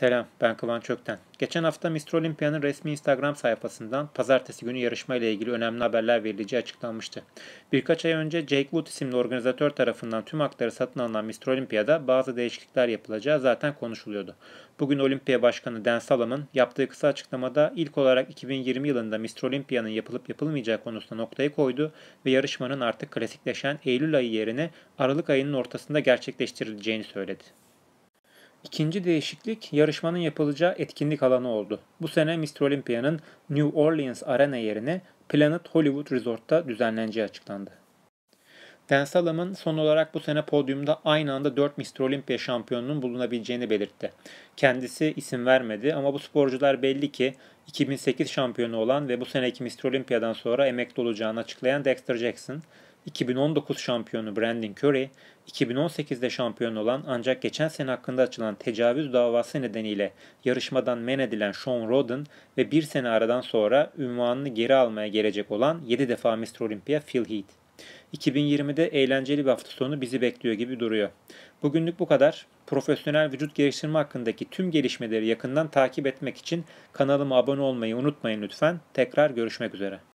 Selam, ben Kıvan Çökten. Geçen hafta Mr. Olympia'nın resmi Instagram sayfasından pazartesi günü yarışma ile ilgili önemli haberler verileceği açıklanmıştı. Birkaç ay önce Jake Wood isimli organizatör tarafından tüm hakları satın alınan Mr. Olympia'da bazı değişiklikler yapılacağı zaten konuşuluyordu. Bugün Olimpiya Başkanı Dan Salamın yaptığı kısa açıklamada ilk olarak 2020 yılında Mr. Olympia'nın yapılıp yapılmayacağı konusunda noktayı koydu ve yarışmanın artık klasikleşen Eylül ayı yerine Aralık ayının ortasında gerçekleştirileceğini söyledi. İkinci değişiklik yarışmanın yapılacağı etkinlik alanı oldu. Bu sene Mr. Olympia'nın New Orleans Arena yerine Planet Hollywood Resort'ta düzenleneceği açıklandı. Dan Salomon son olarak bu sene podyumda aynı anda 4 Mr. Olympia şampiyonunun bulunabileceğini belirtti. Kendisi isim vermedi ama bu sporcular belli ki 2008 şampiyonu olan ve bu seneki Mr. Olympia'dan sonra emekli olacağını açıklayan Dexter Jackson, 2019 şampiyonu Brandon Curry, 2018'de şampiyon olan ancak geçen sene hakkında açılan tecavüz davası nedeniyle yarışmadan men edilen Sean Roden ve bir sene aradan sonra ünvanını geri almaya gelecek olan 7 defa Mr. Olympia Phil Heath. 2020'de eğlenceli bir hafta sonu bizi bekliyor gibi duruyor. Bugünlük bu kadar. Profesyonel vücut geliştirme hakkındaki tüm gelişmeleri yakından takip etmek için kanalıma abone olmayı unutmayın lütfen. Tekrar görüşmek üzere.